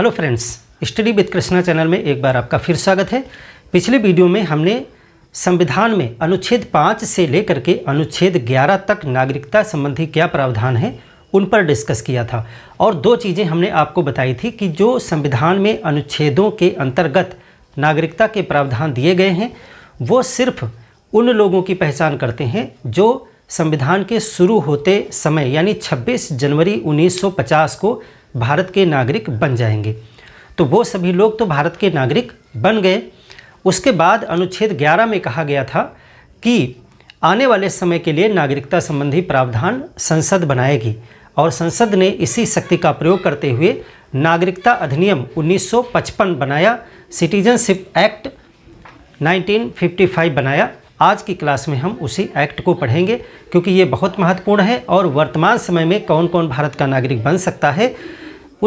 hello friends study with Krishna channel में एक बार आपका फिर स्वागत है पिछले वीडियो में हमने संविधान में अनुच्छेद पाँच से लेकर के अनुच्छेद ग्यारह तक नागरिकता संबंधी क्या प्रावधान है उन पर डिस्कस किया था और दो चीज़ें हमने आपको बताई थी कि जो संविधान में अनुच्छेदों के अंतर्गत नागरिकता के प्रावधान दिए गए हैं वो सिर्फ उन लोगों की पहचान करते हैं जो संविधान के शुरू होते समय यानी 26 जनवरी 1950 को भारत के नागरिक बन जाएंगे तो वो सभी लोग तो भारत के नागरिक बन गए उसके बाद अनुच्छेद 11 में कहा गया था कि आने वाले समय के लिए नागरिकता संबंधी प्रावधान संसद बनाएगी और संसद ने इसी शक्ति का प्रयोग करते हुए नागरिकता अधिनियम 1955 बनाया सिटीजनशिप एक्ट 1955 बनाया आज की क्लास में हम उसी एक्ट को पढ़ेंगे क्योंकि ये बहुत महत्वपूर्ण है और वर्तमान समय में कौन कौन भारत का नागरिक बन सकता है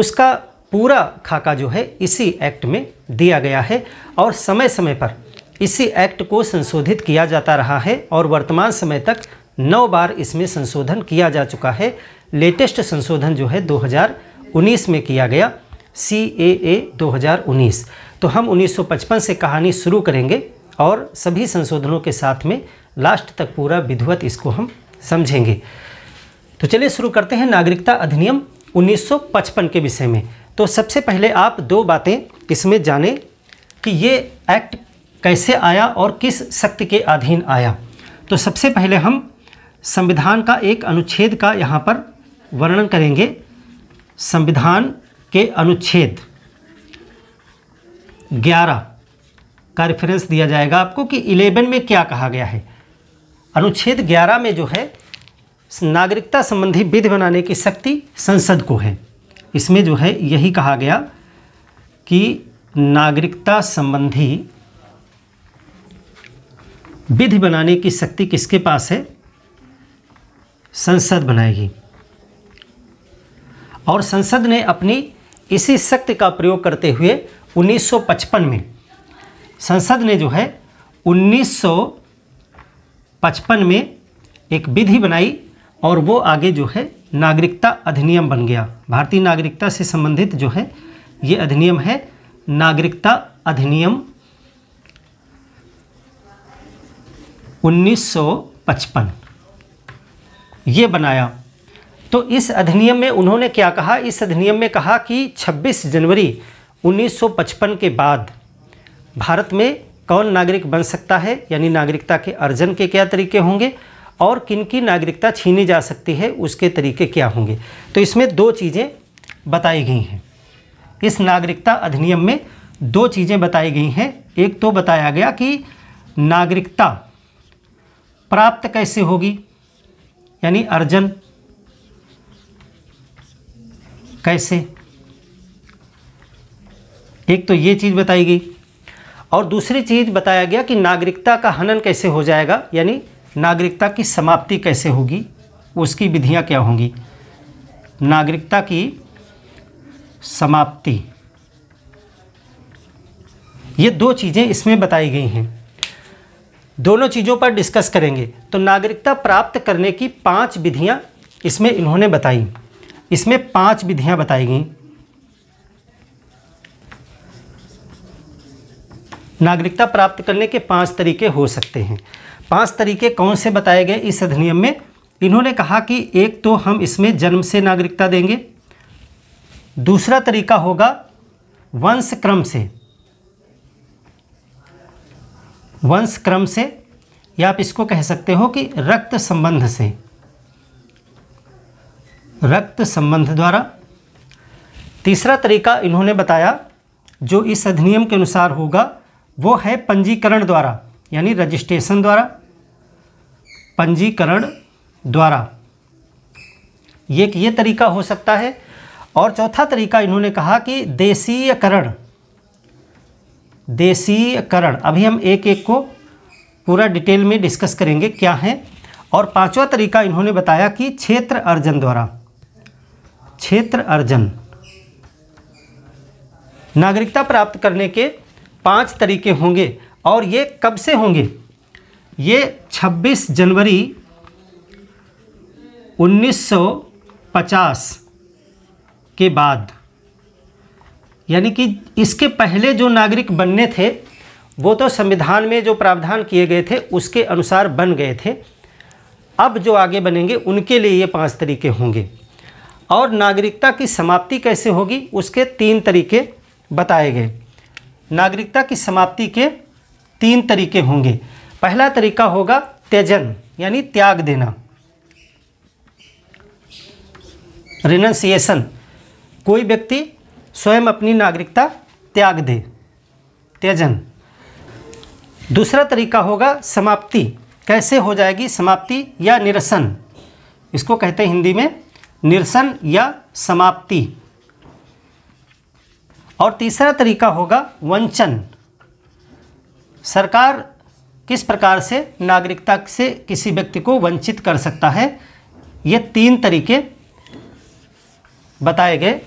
उसका पूरा खाका जो है इसी एक्ट में दिया गया है और समय समय पर इसी एक्ट को संशोधित किया जाता रहा है और वर्तमान समय तक नौ बार इसमें संशोधन किया जा चुका है लेटेस्ट संशोधन जो है 2019 में किया गया सी ए ए 2019 तो हम 1955 से कहानी शुरू करेंगे और सभी संशोधनों के साथ में लास्ट तक पूरा विधिवत इसको हम समझेंगे तो चलिए शुरू करते हैं नागरिकता अधिनियम 1955 के विषय में तो सबसे पहले आप दो बातें इसमें जाने कि ये एक्ट कैसे आया और किस शक्ति के अधीन आया तो सबसे पहले हम संविधान का एक अनुच्छेद का यहाँ पर वर्णन करेंगे संविधान के अनुच्छेद ग्यारह का रेफरेंस दिया जाएगा आपको कि इलेवन में क्या कहा गया है अनुच्छेद ग्यारह में जो है नागरिकता संबंधी विधि बनाने की शक्ति संसद को है इसमें जो है यही कहा गया कि नागरिकता संबंधी विधि बनाने की शक्ति किसके पास है संसद बनाएगी और संसद ने अपनी इसी शक्ति का प्रयोग करते हुए 1955 में संसद ने जो है 1955 में एक विधि बनाई और वो आगे जो है नागरिकता अधिनियम बन गया भारतीय नागरिकता से संबंधित जो है ये अधिनियम है नागरिकता अधिनियम 1955 ये बनाया तो इस अधिनियम में उन्होंने क्या कहा इस अधिनियम में कहा कि 26 जनवरी 1955 के बाद भारत में कौन नागरिक बन सकता है यानी नागरिकता के अर्जन के क्या तरीके होंगे और किन की नागरिकता छीनी जा सकती है उसके तरीके क्या होंगे तो इसमें दो चीज़ें बताई गई हैं इस नागरिकता अधिनियम में दो चीज़ें बताई गई हैं एक तो बताया गया कि नागरिकता प्राप्त कैसे होगी यानी अर्जन कैसे एक तो ये चीज़ बताई गई और दूसरी चीज़ बताया गया कि नागरिकता का हनन कैसे हो जाएगा यानी नागरिकता की समाप्ति कैसे होगी उसकी विधियाँ क्या होंगी नागरिकता की समाप्ति ये दो चीज़ें इसमें बताई गई हैं दोनों चीज़ों पर डिस्कस करेंगे तो नागरिकता प्राप्त करने की पांच विधियां इसमें इन्होंने बताई इसमें पांच विधियां बताई गई नागरिकता प्राप्त करने के पांच तरीके हो सकते हैं पांच तरीके कौन से बताए गए इस अधिनियम में इन्होंने कहा कि एक तो हम इसमें जन्म से नागरिकता देंगे दूसरा तरीका होगा वंश क्रम से वंश क्रम से या आप इसको कह सकते हो कि रक्त संबंध से रक्त संबंध द्वारा तीसरा तरीका इन्होंने बताया जो इस अधिनियम के अनुसार होगा वो है पंजीकरण द्वारा यानी रजिस्ट्रेशन द्वारा पंजीकरण द्वारा ये ये तरीका हो सकता है और चौथा तरीका इन्होंने कहा कि देशीयकरण देशीयकरण अभी हम एक एक को पूरा डिटेल में डिस्कस करेंगे क्या है और पांचवा तरीका इन्होंने बताया कि क्षेत्र अर्जन द्वारा क्षेत्र अर्जन नागरिकता प्राप्त करने के पाँच तरीके होंगे और ये कब से होंगे ये 26 जनवरी 1950 के बाद यानी कि इसके पहले जो नागरिक बनने थे वो तो संविधान में जो प्रावधान किए गए थे उसके अनुसार बन गए थे अब जो आगे बनेंगे उनके लिए ये पांच तरीके होंगे और नागरिकता की समाप्ति कैसे होगी उसके तीन तरीके बताए गए नागरिकता की समाप्ति के तीन तरीके होंगे पहला तरीका होगा त्यजन यानी त्याग देना रिनंसिएशन कोई व्यक्ति स्वयं अपनी नागरिकता त्याग दे त्यजन दूसरा तरीका होगा समाप्ति कैसे हो जाएगी समाप्ति या निरसन इसको कहते हैं हिंदी में निरसन या समाप्ति और तीसरा तरीका होगा वंचन सरकार किस प्रकार से नागरिकता से किसी व्यक्ति को वंचित कर सकता है ये तीन तरीके बताए गए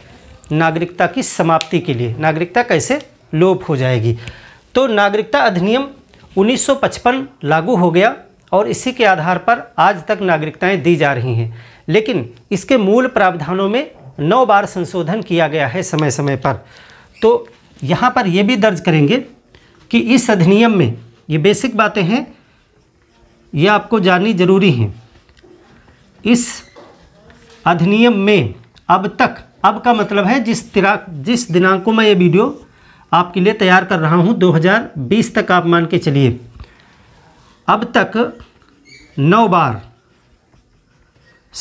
नागरिकता की समाप्ति के लिए नागरिकता कैसे लोप हो जाएगी तो नागरिकता अधिनियम 1955 लागू हो गया और इसी के आधार पर आज तक नागरिकताएं दी जा रही हैं लेकिन इसके मूल प्रावधानों में नौ बार संशोधन किया गया है समय समय पर तो यहाँ पर यह भी दर्ज करेंगे कि इस अधिनियम में ये बेसिक बातें हैं ये आपको जाननी जरूरी हैं इस अधिनियम में अब तक अब का मतलब है जिस तिराक जिस दिनांक को मैं ये वीडियो आपके लिए तैयार कर रहा हूँ 2020 तक आप मान के चलिए अब तक नौ बार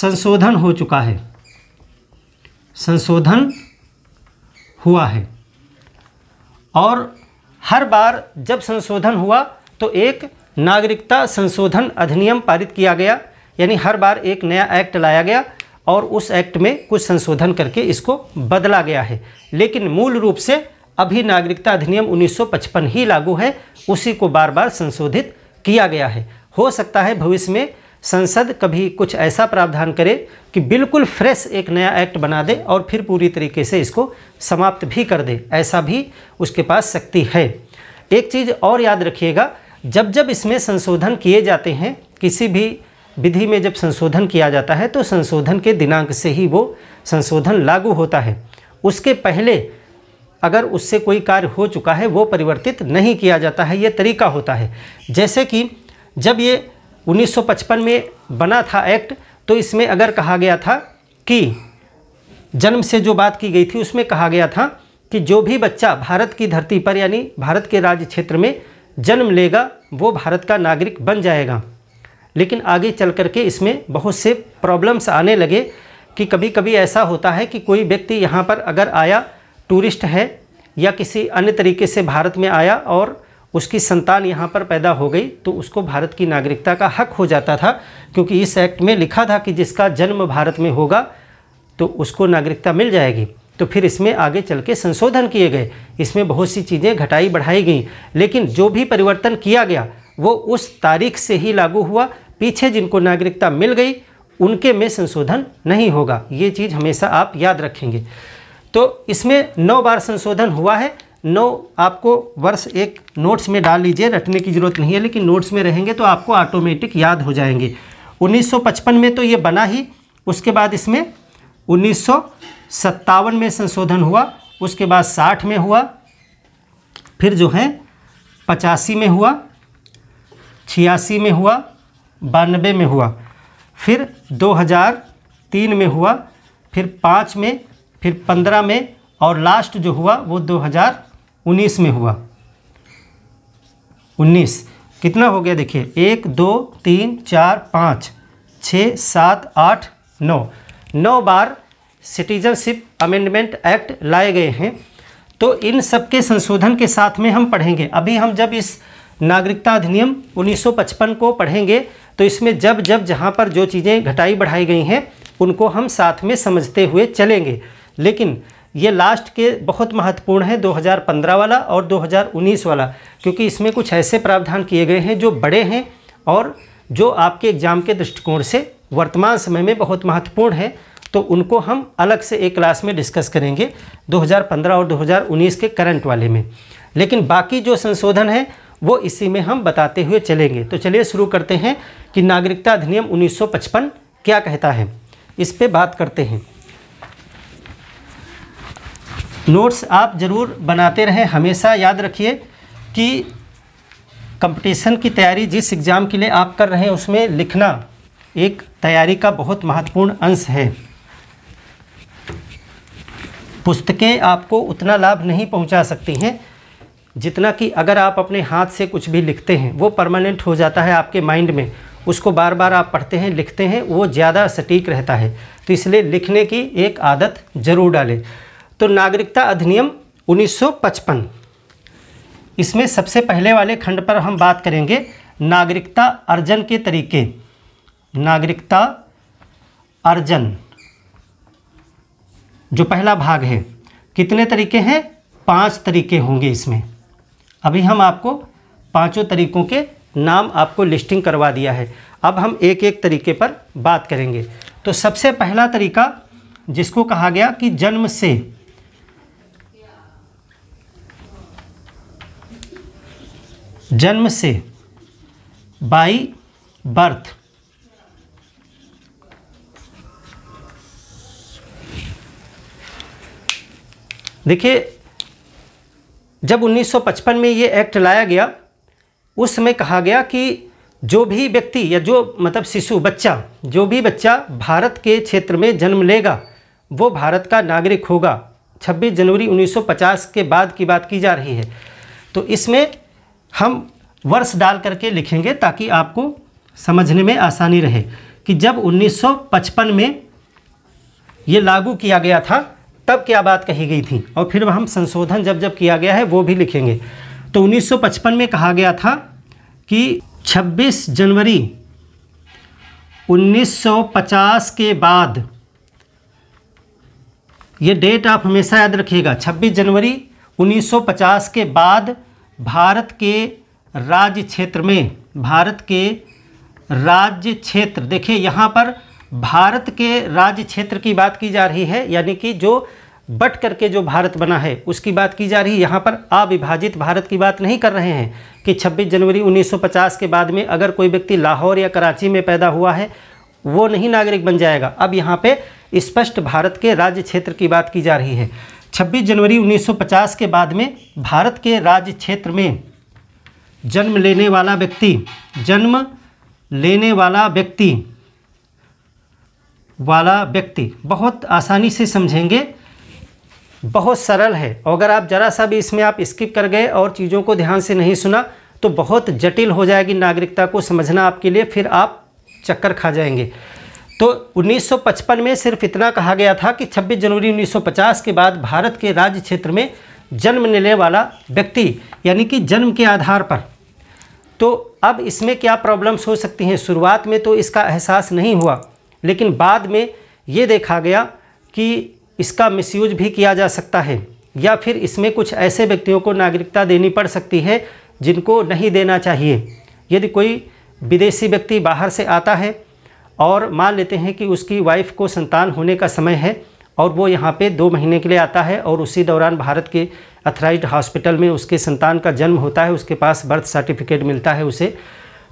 संशोधन हो चुका है संशोधन हुआ है और हर बार जब संशोधन हुआ तो एक नागरिकता संशोधन अधिनियम पारित किया गया यानी हर बार एक नया एक्ट लाया गया और उस एक्ट में कुछ संशोधन करके इसको बदला गया है लेकिन मूल रूप से अभी नागरिकता अधिनियम 1955 ही लागू है उसी को बार बार संशोधित किया गया है हो सकता है भविष्य में संसद कभी कुछ ऐसा प्रावधान करे कि बिल्कुल फ्रेश एक नया एक्ट बना दे और फिर पूरी तरीके से इसको समाप्त भी कर दे ऐसा भी उसके पास शक्ति है एक चीज़ और याद रखिएगा जब जब इसमें संशोधन किए जाते हैं किसी भी विधि में जब संशोधन किया जाता है तो संशोधन के दिनांक से ही वो संशोधन लागू होता है उसके पहले अगर उससे कोई कार्य हो चुका है वो परिवर्तित नहीं किया जाता है ये तरीका होता है जैसे कि जब ये 1955 में बना था एक्ट तो इसमें अगर कहा गया था कि जन्म से जो बात की गई थी उसमें कहा गया था कि जो भी बच्चा भारत की धरती पर यानी भारत के राज्य क्षेत्र में जन्म लेगा वो भारत का नागरिक बन जाएगा लेकिन आगे चल कर के इसमें बहुत से प्रॉब्लम्स आने लगे कि कभी कभी ऐसा होता है कि कोई व्यक्ति यहाँ पर अगर आया टूरिस्ट है या किसी अन्य तरीके से भारत में आया और उसकी संतान यहाँ पर पैदा हो गई तो उसको भारत की नागरिकता का हक हो जाता था क्योंकि इस एक्ट में लिखा था कि जिसका जन्म भारत में होगा तो उसको नागरिकता मिल जाएगी तो फिर इसमें आगे चल के संशोधन किए गए इसमें बहुत सी चीज़ें घटाई बढ़ाई गई लेकिन जो भी परिवर्तन किया गया वो उस तारीख से ही लागू हुआ पीछे जिनको नागरिकता मिल गई उनके में संशोधन नहीं होगा ये चीज़ हमेशा आप याद रखेंगे तो इसमें नौ बार संशोधन हुआ है नौ आपको वर्ष एक नोट्स में डाल लीजिए रटने की ज़रूरत नहीं है लेकिन नोट्स में रहेंगे तो आपको ऑटोमेटिक याद हो जाएंगे 1955 में तो ये बना ही उसके बाद इसमें उन्नीस में संशोधन हुआ उसके बाद साठ में हुआ फिर जो है पचासी में हुआ छियासी में हुआ बानबे में हुआ फिर 2003 में हुआ फिर पाँच में फिर पंद्रह में और लास्ट जो हुआ वो उन्नीस में हुआ उन्नीस कितना हो गया देखिए एक दो तीन चार पाँच छः सात आठ नौ नौ बार सिटीजनशिप अमेंडमेंट एक्ट लाए गए हैं तो इन सब के संशोधन के साथ में हम पढ़ेंगे अभी हम जब इस नागरिकता अधिनियम 1955 को पढ़ेंगे तो इसमें जब जब जहाँ पर जो चीज़ें घटाई बढ़ाई गई हैं उनको हम साथ में समझते हुए चलेंगे लेकिन ये लास्ट के बहुत महत्वपूर्ण है 2015 वाला और 2019 वाला क्योंकि इसमें कुछ ऐसे प्रावधान किए गए हैं जो बड़े हैं और जो आपके एग्ज़ाम के दृष्टिकोण से वर्तमान समय में बहुत महत्वपूर्ण है तो उनको हम अलग से एक क्लास में डिस्कस करेंगे 2015 और 2019 के करंट वाले में लेकिन बाकी जो संशोधन है वो इसी में हम बताते हुए चलेंगे तो चलिए शुरू करते हैं कि नागरिकता अधिनियम 1955 क्या कहता है इस पर बात करते हैं नोट्स आप ज़रूर बनाते रहें हमेशा याद रखिए कि कंपटीशन की तैयारी जिस एग्ज़ाम के लिए आप कर रहे हैं उसमें लिखना एक तैयारी का बहुत महत्वपूर्ण अंश है पुस्तकें आपको उतना लाभ नहीं पहुंचा सकती हैं जितना कि अगर आप अपने हाथ से कुछ भी लिखते हैं वो परमानेंट हो जाता है आपके माइंड में उसको बार बार आप पढ़ते हैं लिखते हैं वो ज़्यादा सटीक रहता है तो इसलिए लिखने की एक आदत ज़रूर डालें तो नागरिकता अधिनियम 1955 इसमें सबसे पहले वाले खंड पर हम बात करेंगे नागरिकता अर्जन के तरीके नागरिकता अर्जन जो पहला भाग है कितने तरीके हैं पांच तरीके होंगे इसमें अभी हम आपको पांचों तरीकों के नाम आपको लिस्टिंग करवा दिया है अब हम एक एक तरीके पर बात करेंगे तो सबसे पहला तरीका जिसको कहा गया कि जन्म से जन्म से बाई बर्थ देखिए जब 1955 में ये एक्ट लाया गया उस समय कहा गया कि जो भी व्यक्ति या जो मतलब शिशु बच्चा जो भी बच्चा भारत के क्षेत्र में जन्म लेगा वो भारत का नागरिक होगा 26 जनवरी 1950 के बाद की बात की जा रही है तो इसमें हम वर्ष डाल करके लिखेंगे ताकि आपको समझने में आसानी रहे कि जब 1955 में ये लागू किया गया था तब क्या बात कही गई थी और फिर हम संशोधन जब जब किया गया है वो भी लिखेंगे तो 1955 में कहा गया था कि 26 जनवरी 1950 के बाद ये डेट आप हमेशा याद रखिएगा 26 जनवरी 1950 के बाद भारत के राज्य क्षेत्र में भारत के राज्य क्षेत्र देखिए यहाँ पर भारत के राज्य क्षेत्र की बात की जा रही है यानी कि जो बट करके जो भारत बना है उसकी बात की जा रही है यहाँ पर अविभाजित भारत की बात नहीं कर रहे हैं कि 26 जनवरी 1950 के बाद में अगर कोई व्यक्ति लाहौर या कराची में पैदा हुआ है वो नहीं नागरिक बन जाएगा अब यहाँ पे स्पष्ट भारत के राज्य क्षेत्र की बात की जा रही है 26 जनवरी 1950 के बाद में भारत के राज्य क्षेत्र में जन्म लेने वाला व्यक्ति जन्म लेने वाला व्यक्ति वाला व्यक्ति बहुत आसानी से समझेंगे बहुत सरल है अगर आप ज़रा सा भी इसमें आप स्किप कर गए और चीज़ों को ध्यान से नहीं सुना तो बहुत जटिल हो जाएगी नागरिकता को समझना आपके लिए फिर आप चक्कर खा जाएंगे तो 1955 में सिर्फ इतना कहा गया था कि 26 जनवरी 1950 के बाद भारत के राज्य क्षेत्र में जन्म लेने वाला व्यक्ति यानी कि जन्म के आधार पर तो अब इसमें क्या प्रॉब्लम्स हो सकती हैं शुरुआत में तो इसका एहसास नहीं हुआ लेकिन बाद में ये देखा गया कि इसका मिसयूज भी किया जा सकता है या फिर इसमें कुछ ऐसे व्यक्तियों को नागरिकता देनी पड़ सकती है जिनको नहीं देना चाहिए यदि कोई विदेशी व्यक्ति बाहर से आता है और मान लेते हैं कि उसकी वाइफ को संतान होने का समय है और वो यहाँ पे दो महीने के लिए आता है और उसी दौरान भारत के अथराइज हॉस्पिटल में उसके संतान का जन्म होता है उसके पास बर्थ सर्टिफिकेट मिलता है उसे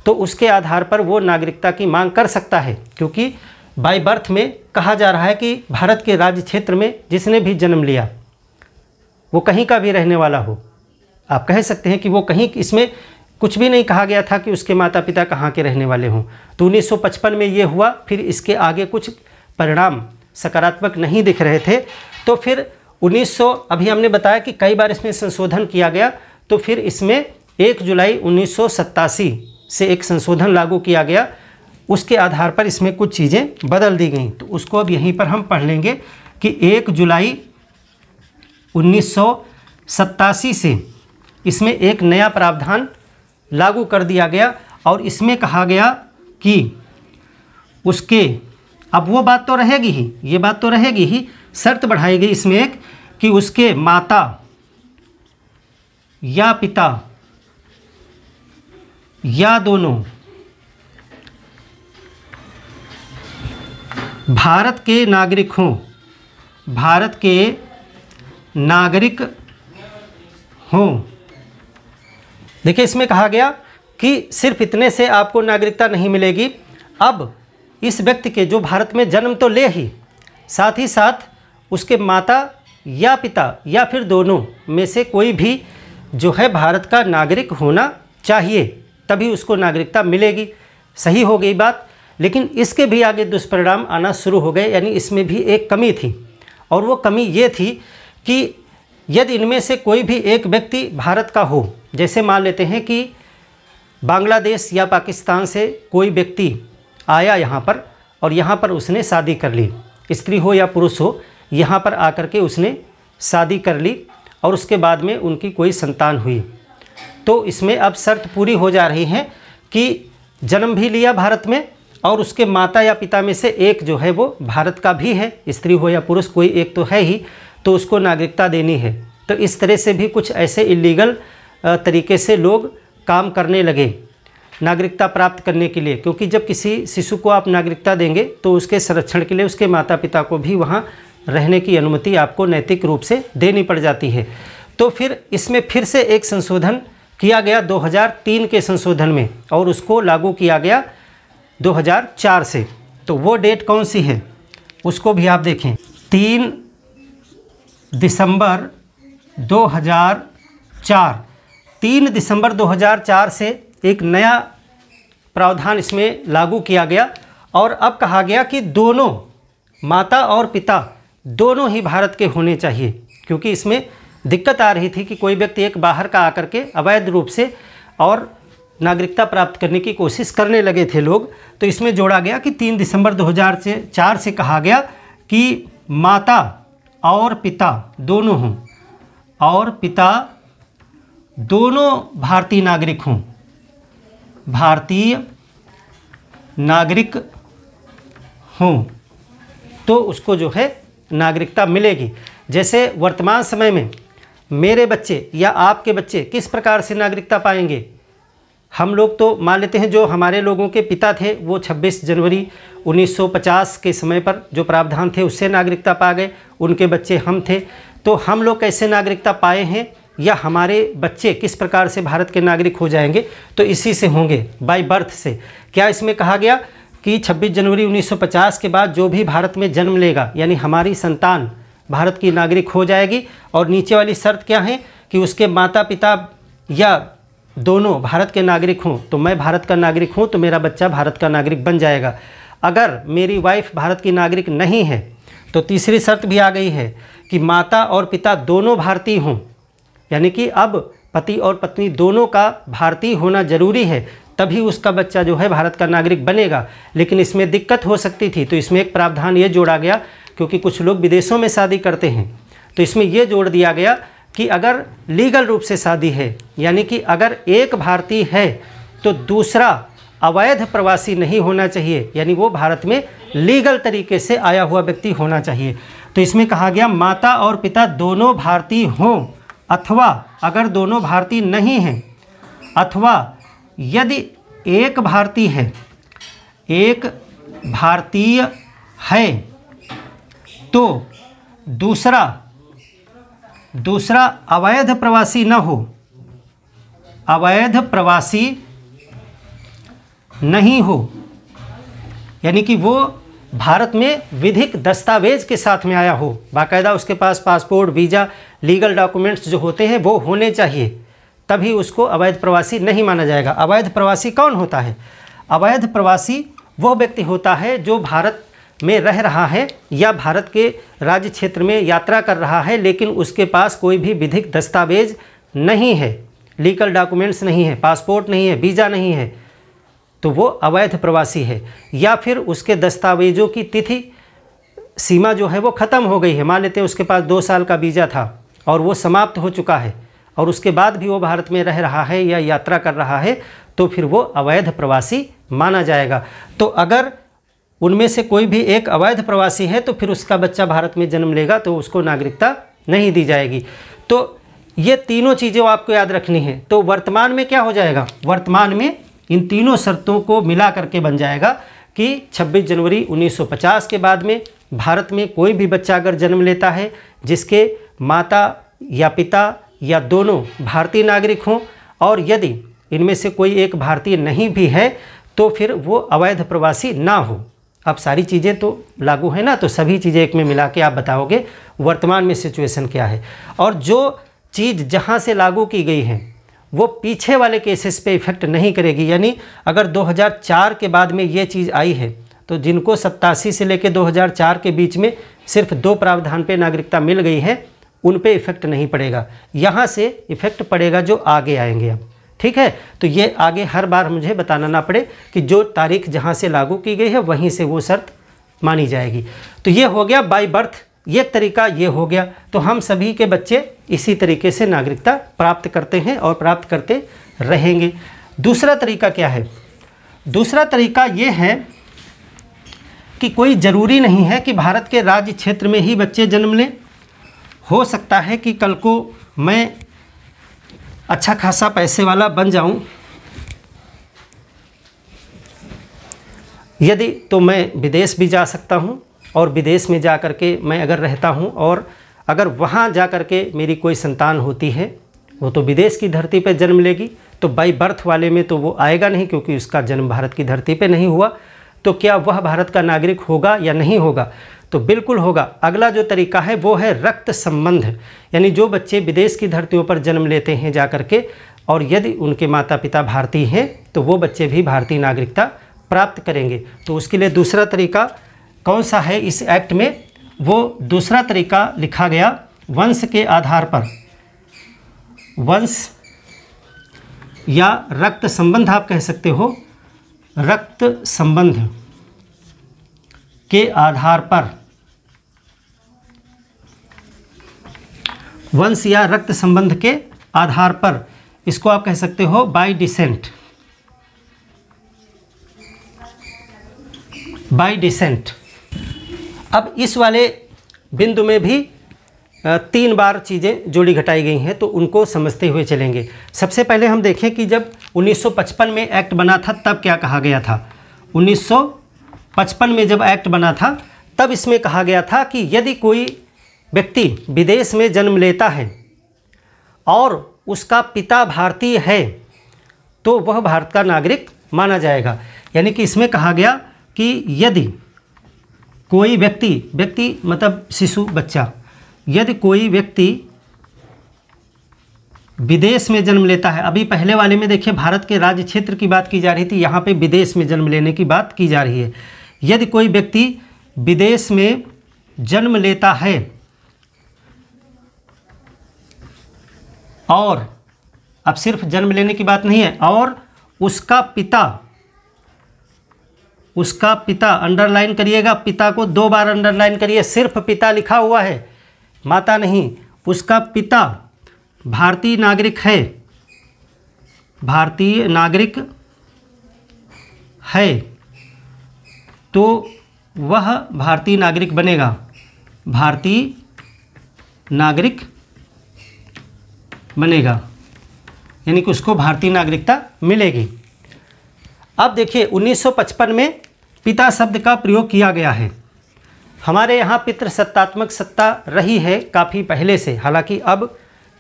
तो उसके आधार पर वो नागरिकता की मांग कर सकता है क्योंकि बाई बर्थ में कहा जा रहा है कि भारत के राज्य क्षेत्र में जिसने भी जन्म लिया वो कहीं का भी रहने वाला हो आप कह सकते हैं कि वो कहीं इसमें कुछ भी नहीं कहा गया था कि उसके माता पिता कहाँ के रहने वाले हों तो 1955 में ये हुआ फिर इसके आगे कुछ परिणाम सकारात्मक नहीं दिख रहे थे तो फिर 1900 अभी हमने बताया कि कई बार इसमें संशोधन किया गया तो फिर इसमें 1 जुलाई उन्नीस से एक संशोधन लागू किया गया उसके आधार पर इसमें कुछ चीज़ें बदल दी गई तो उसको अब यहीं पर हम पढ़ लेंगे कि एक जुलाई उन्नीस से इसमें एक नया प्रावधान लागू कर दिया गया और इसमें कहा गया कि उसके अब वो बात तो रहेगी ही ये बात तो रहेगी ही शर्त बढ़ाई गई इसमें एक कि उसके माता या पिता या दोनों भारत के नागरिक हों भारत के नागरिक हों देखिए इसमें कहा गया कि सिर्फ इतने से आपको नागरिकता नहीं मिलेगी अब इस व्यक्ति के जो भारत में जन्म तो ले ही साथ ही साथ उसके माता या पिता या फिर दोनों में से कोई भी जो है भारत का नागरिक होना चाहिए तभी उसको नागरिकता मिलेगी सही हो गई बात लेकिन इसके भी आगे दुष्परिणाम आना शुरू हो गए यानी इसमें भी एक कमी थी और वो कमी ये थी कि यदि इनमें से कोई भी एक व्यक्ति भारत का हो जैसे मान लेते हैं कि बांग्लादेश या पाकिस्तान से कोई व्यक्ति आया यहाँ पर और यहाँ पर उसने शादी कर ली स्त्री हो या पुरुष हो यहाँ पर आकर के उसने शादी कर ली और उसके बाद में उनकी कोई संतान हुई तो इसमें अब शर्त पूरी हो जा रही है कि जन्म भी लिया भारत में और उसके माता या पिता में से एक जो है वो भारत का भी है स्त्री हो या पुरुष कोई एक तो है ही तो उसको नागरिकता देनी है तो इस तरह से भी कुछ ऐसे इलीगल तरीके से लोग काम करने लगे नागरिकता प्राप्त करने के लिए क्योंकि जब किसी शिशु को आप नागरिकता देंगे तो उसके संरक्षण के लिए उसके माता पिता को भी वहाँ रहने की अनुमति आपको नैतिक रूप से देनी पड़ जाती है तो फिर इसमें फिर से एक संशोधन किया गया 2003 के संशोधन में और उसको लागू किया गया 2004 से तो वो डेट कौन सी है उसको भी आप देखें तीन दिसंबर 2004 तीन दिसंबर 2004 से एक नया प्रावधान इसमें लागू किया गया और अब कहा गया कि दोनों माता और पिता दोनों ही भारत के होने चाहिए क्योंकि इसमें दिक्कत आ रही थी कि कोई व्यक्ति एक बाहर का आकर के अवैध रूप से और नागरिकता प्राप्त करने की कोशिश करने लगे थे लोग तो इसमें जोड़ा गया कि तीन दिसंबर दो से चार से कहा गया कि माता और पिता दोनों हों और पिता दोनों भारतीय नागरिक हों भारतीय नागरिक हों तो उसको जो है नागरिकता मिलेगी जैसे वर्तमान समय में मेरे बच्चे या आपके बच्चे किस प्रकार से नागरिकता पाएंगे हम लोग तो मान लेते हैं जो हमारे लोगों के पिता थे वो 26 जनवरी 1950 के समय पर जो प्रावधान थे उससे नागरिकता पा गए उनके बच्चे हम थे तो हम लोग कैसे नागरिकता पाए हैं या हमारे बच्चे किस प्रकार से भारत के नागरिक हो जाएंगे तो इसी से होंगे बाय बर्थ से क्या इसमें कहा गया कि 26 जनवरी 1950 के बाद जो भी भारत में जन्म लेगा यानी हमारी संतान भारत की नागरिक हो जाएगी और नीचे वाली शर्त क्या है कि उसके माता पिता या दोनों भारत के नागरिक हों तो मैं भारत का नागरिक हूँ तो मेरा बच्चा भारत का नागरिक बन जाएगा अगर मेरी वाइफ भारत की नागरिक नहीं है तो तीसरी शर्त भी आ गई है कि माता और पिता दोनों भारतीय हों यानी कि अब पति और पत्नी दोनों का भारतीय होना जरूरी है तभी उसका बच्चा जो है भारत का नागरिक बनेगा लेकिन इसमें दिक्कत हो सकती थी तो इसमें एक प्रावधान ये जोड़ा गया क्योंकि कुछ लोग विदेशों में शादी करते हैं तो इसमें यह जोड़ दिया गया कि अगर लीगल रूप से शादी है यानी कि अगर एक भारतीय है तो दूसरा अवैध प्रवासी नहीं होना चाहिए यानी वो भारत में लीगल तरीके से आया हुआ व्यक्ति होना चाहिए तो इसमें कहा गया माता और पिता दोनों भारतीय हों अथवा अगर दोनों भारतीय नहीं हैं अथवा यदि एक भारतीय है एक भारतीय है तो दूसरा दूसरा अवैध प्रवासी न हो अवैध प्रवासी नहीं हो यानी कि वो भारत में विधिक दस्तावेज के साथ में आया हो बाकायदा उसके पास पासपोर्ट वीज़ा लीगल डॉक्यूमेंट्स जो होते हैं वो होने चाहिए तभी उसको अवैध प्रवासी नहीं माना जाएगा अवैध प्रवासी कौन होता है अवैध प्रवासी वो व्यक्ति होता है जो भारत में रह रहा है या भारत के राज्य क्षेत्र में यात्रा कर रहा है लेकिन उसके पास कोई भी विधिक दस्तावेज नहीं है लीगल डॉक्यूमेंट्स नहीं है पासपोर्ट नहीं है वीज़ा नहीं है तो वो अवैध प्रवासी है या फिर उसके दस्तावेजों की तिथि सीमा जो है वो ख़त्म हो गई है मान लेते हैं उसके पास दो साल का वीज़ा था और वो समाप्त हो चुका है और उसके बाद भी वो भारत में रह रहा है या यात्रा कर रहा है तो फिर वो अवैध प्रवासी माना जाएगा तो अगर उनमें से कोई भी एक अवैध प्रवासी है तो फिर उसका बच्चा भारत में जन्म लेगा तो उसको नागरिकता नहीं दी जाएगी तो ये तीनों चीज़ें आपको याद रखनी है तो वर्तमान में क्या हो जाएगा वर्तमान में इन तीनों शर्तों को मिला करके बन जाएगा कि 26 जनवरी 1950 के बाद में भारत में कोई भी बच्चा अगर जन्म लेता है जिसके माता या पिता या दोनों भारतीय नागरिक हों और यदि इनमें से कोई एक भारतीय नहीं भी है तो फिर वो अवैध प्रवासी ना हो अब सारी चीज़ें तो लागू हैं ना तो सभी चीज़ें एक में मिला के आप बताओगे वर्तमान में सिचुएशन क्या है और जो चीज़ जहाँ से लागू की गई है वो पीछे वाले केसेस पे इफ़ेक्ट नहीं करेगी यानी अगर 2004 के बाद में ये चीज़ आई है तो जिनको सत्तासी से लेकर 2004 के बीच में सिर्फ दो प्रावधान पे नागरिकता मिल गई है उन पे इफ़ेक्ट नहीं पड़ेगा यहाँ से इफ़ेक्ट पड़ेगा जो आगे आएंगे अब ठीक है तो ये आगे हर बार मुझे बताना ना पड़े कि जो तारीख जहाँ से लागू की गई है वहीं से वो शर्त मानी जाएगी तो ये हो गया बाई बर्थ ये तरीका ये हो गया तो हम सभी के बच्चे इसी तरीके से नागरिकता प्राप्त करते हैं और प्राप्त करते रहेंगे दूसरा तरीका क्या है दूसरा तरीका ये है कि कोई ज़रूरी नहीं है कि भारत के राज्य क्षेत्र में ही बच्चे जन्म लें हो सकता है कि कल को मैं अच्छा खासा पैसे वाला बन जाऊं यदि तो मैं विदेश भी जा सकता हूं और विदेश में जा कर के मैं अगर रहता हूँ और अगर वहाँ जा कर के मेरी कोई संतान होती है वो तो विदेश की धरती पर जन्म लेगी तो बाई बर्थ वाले में तो वो आएगा नहीं क्योंकि उसका जन्म भारत की धरती पर नहीं हुआ तो क्या वह भारत का नागरिक होगा या नहीं होगा तो बिल्कुल होगा अगला जो तरीका है वो है रक्त संबंध यानी जो बच्चे विदेश की धरतियों पर जन्म लेते हैं जा कर के और यदि उनके माता पिता भारतीय हैं तो वो बच्चे भी भारतीय नागरिकता प्राप्त करेंगे तो उसके लिए दूसरा तरीका कौन सा है इस एक्ट में वो दूसरा तरीका लिखा गया वंश के आधार पर वंश या रक्त संबंध आप कह सकते हो रक्त संबंध के आधार पर वंश या रक्त संबंध के आधार पर इसको आप कह सकते हो बाय डिसेंट बाय डिसेंट अब इस वाले बिंदु में भी तीन बार चीज़ें जोड़ी घटाई गई हैं तो उनको समझते हुए चलेंगे सबसे पहले हम देखें कि जब 1955 में एक्ट बना था तब क्या कहा गया था 1955 में जब एक्ट बना था तब इसमें कहा गया था कि यदि कोई व्यक्ति विदेश में जन्म लेता है और उसका पिता भारतीय है तो वह भारत का नागरिक माना जाएगा यानी कि इसमें कहा गया कि यदि कोई व्यक्ति व्यक्ति मतलब शिशु बच्चा यदि कोई व्यक्ति विदेश में जन्म लेता है अभी पहले वाले में देखिए भारत के राज्य क्षेत्र की बात की जा रही थी यहाँ पे विदेश में जन्म लेने की बात की जा रही है यदि कोई व्यक्ति विदेश में जन्म लेता है और अब सिर्फ जन्म लेने की बात नहीं है और उसका पिता उसका पिता अंडरलाइन करिएगा पिता को दो बार अंडरलाइन करिए सिर्फ पिता लिखा हुआ है माता नहीं उसका पिता भारतीय नागरिक है भारतीय नागरिक है तो वह भारतीय नागरिक बनेगा भारतीय नागरिक बनेगा यानी कि उसको भारतीय नागरिकता मिलेगी अब देखिए 1955 में पिता शब्द का प्रयोग किया गया है हमारे यहाँ पितृसत्तात्मक सत्ता रही है काफ़ी पहले से हालांकि अब